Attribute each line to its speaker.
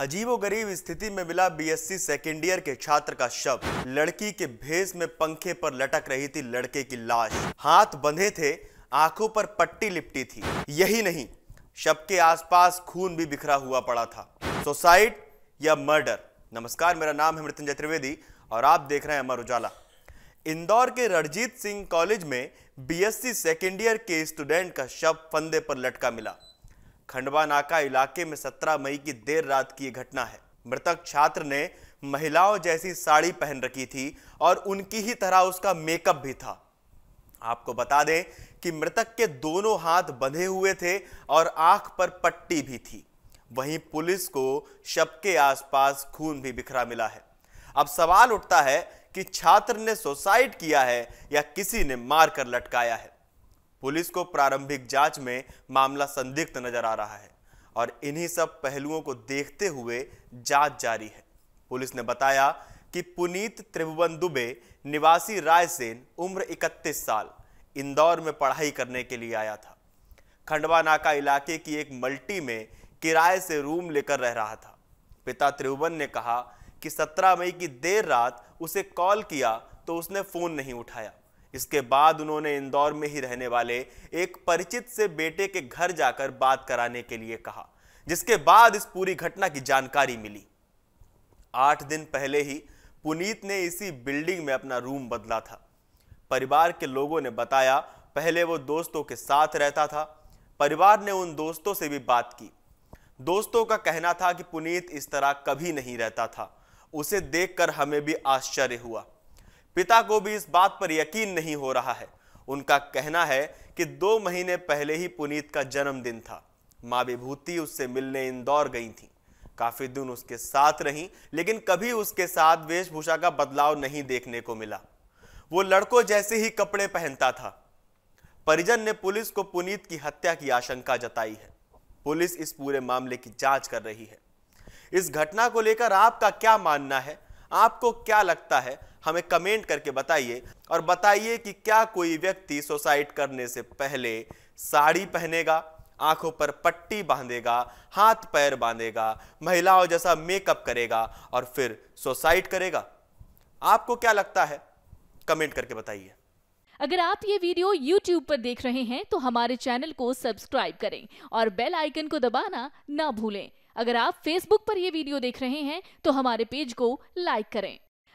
Speaker 1: अजीबोगरीब स्थिति में मिला बीएससी सेकेंड ईयर के छात्र का शव लड़की के भेस में पंखे पर लटक रही थी लड़के की लाश हाथ बंधे थे आंखों पर पट्टी लिपटी थी यही नहीं शव के आसपास खून भी बिखरा हुआ पड़ा था सुसाइड या मर्डर नमस्कार मेरा नाम है मृत्युंजय त्रिवेदी और आप देख रहे हैं अमर उजाला इंदौर के रणजीत सिंह कॉलेज में बीएससी सेकेंड ईयर के स्टूडेंट का शव फंदे पर लटका मिला खंडवा नाका इलाके में 17 मई की देर रात की घटना है मृतक छात्र ने महिलाओं जैसी साड़ी पहन रखी थी और उनकी ही तरह उसका मेकअप भी था आपको बता दें कि मृतक के दोनों हाथ बंधे हुए थे और आंख पर पट्टी भी थी वहीं पुलिस को शब के आसपास खून भी बिखरा मिला है अब सवाल उठता है कि छात्र ने सुसाइड किया है या किसी ने मारकर लटकाया है पुलिस को प्रारंभिक जांच में मामला संदिग्ध नजर आ रहा है और इन्हीं सब पहलुओं को देखते हुए जांच जारी है पुलिस ने बताया कि पुनीत त्रिभुवन दुबे निवासी रायसेन उम्र 31 साल इंदौर में पढ़ाई करने के लिए आया था खंडवा नाका इलाके की एक मल्टी में किराए से रूम लेकर रह रहा था पिता त्रिभुवन ने कहा कि 17 मई की देर रात उसे कॉल किया तो उसने फोन नहीं उठाया इसके बाद उन्होंने इंदौर में ही रहने वाले एक परिचित से बेटे के घर जाकर बात कराने के लिए कहा जिसके बाद इस पूरी घटना की जानकारी मिली आठ दिन पहले ही पुनीत ने इसी बिल्डिंग में अपना रूम बदला था परिवार के लोगों ने बताया पहले वो दोस्तों के साथ रहता था परिवार ने उन दोस्तों से भी बात की दोस्तों का कहना था कि पुनीत इस तरह कभी नहीं रहता था उसे देखकर हमें भी आश्चर्य हुआ पिता को भी इस बात पर यकीन नहीं हो रहा है उनका कहना है कि दो महीने पहले ही पुनीत का जन्मदिन था माँ विभूति उससे मिलने इंदौर गई थी काफ़ी दिन उसके साथ रही लेकिन कभी उसके साथ वेशभूषा का बदलाव नहीं देखने को मिला वो लड़कों जैसे ही कपड़े पहनता था परिजन ने पुलिस को पुनीत की हत्या की आशंका जताई है पुलिस इस पूरे मामले की जांच कर रही है इस घटना को लेकर आपका क्या मानना है आपको क्या लगता है हमें कमेंट करके बताइए और बताइए कि क्या कोई व्यक्ति सुसाइड करने से पहले साड़ी पहनेगा आंखों पर पट्टी बांधेगा हाथ पैर बांधेगा महिलाओं जैसा मेकअप करेगा और फिर सुसाइड करेगा आपको क्या लगता है कमेंट करके बताइए
Speaker 2: अगर आप ये वीडियो YouTube पर देख रहे हैं तो हमारे चैनल को सब्सक्राइब करें और बेल आइकन को दबाना ना भूलें अगर आप Facebook पर यह वीडियो देख रहे हैं तो हमारे पेज को लाइक करें